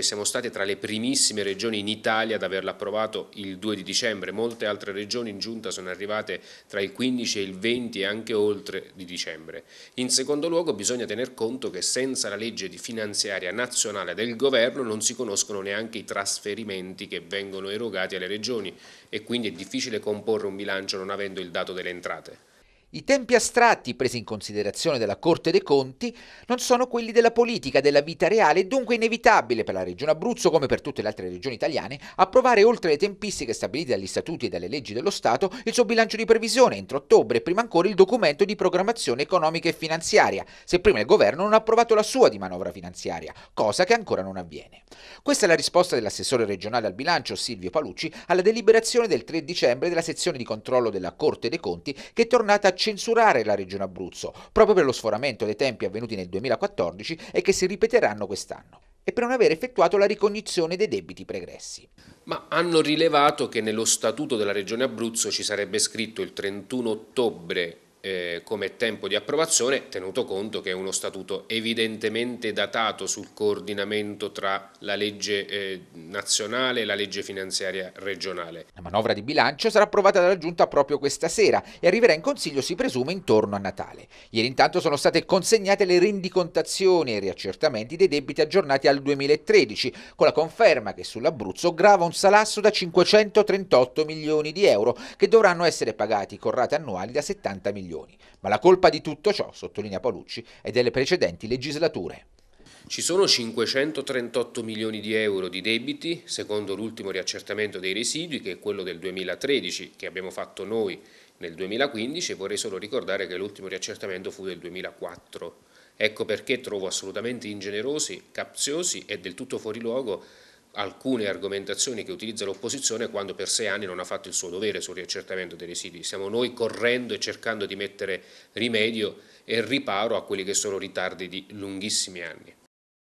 Siamo state tra le primissime regioni in Italia ad averla approvato il 2 di dicembre, molte altre regioni in giunta sono arrivate tra il 15 e il 20 e anche oltre di dicembre. In secondo luogo bisogna tener conto che senza la legge di finanziaria nazionale del governo non si conoscono neanche i trasferimenti che vengono erogati alle regioni e quindi è difficile comporre un bilancio non avendo il dato delle entrate. I tempi astratti presi in considerazione dalla Corte dei Conti non sono quelli della politica, della vita reale, dunque inevitabile per la Regione Abruzzo, come per tutte le altre regioni italiane, approvare oltre le tempistiche stabilite dagli statuti e dalle leggi dello Stato il suo bilancio di previsione entro ottobre e prima ancora il documento di programmazione economica e finanziaria, se prima il governo non ha approvato la sua di manovra finanziaria, cosa che ancora non avviene. Questa è la risposta dell'assessore regionale al bilancio Silvio Palucci alla deliberazione del 3 dicembre della sezione di controllo della Corte dei Conti che è tornata a censurare la regione Abruzzo, proprio per lo sforamento dei tempi avvenuti nel 2014 e che si ripeteranno quest'anno e per non aver effettuato la ricognizione dei debiti pregressi. Ma hanno rilevato che nello statuto della Regione Abruzzo ci sarebbe scritto il 31 ottobre eh, come tempo di approvazione, tenuto conto che è uno statuto evidentemente datato sul coordinamento tra la legge eh, nazionale e la legge finanziaria regionale. La manovra di bilancio sarà approvata dalla Giunta proprio questa sera e arriverà in Consiglio, si presume, intorno a Natale. Ieri intanto sono state consegnate le rendicontazioni e i riaccertamenti dei debiti aggiornati al 2013, con la conferma che sull'Abruzzo grava un salasso da 538 milioni di euro, che dovranno essere pagati con rate annuali da 70 milioni milioni. Ma la colpa di tutto ciò, sottolinea Paolucci, è delle precedenti legislature. Ci sono 538 milioni di euro di debiti, secondo l'ultimo riaccertamento dei residui, che è quello del 2013, che abbiamo fatto noi nel 2015, e vorrei solo ricordare che l'ultimo riaccertamento fu del 2004. Ecco perché trovo assolutamente ingenerosi, capziosi e del tutto fuori luogo alcune argomentazioni che utilizza l'opposizione quando per sei anni non ha fatto il suo dovere sul riaccertamento dei residui. Siamo noi correndo e cercando di mettere rimedio e riparo a quelli che sono ritardi di lunghissimi anni.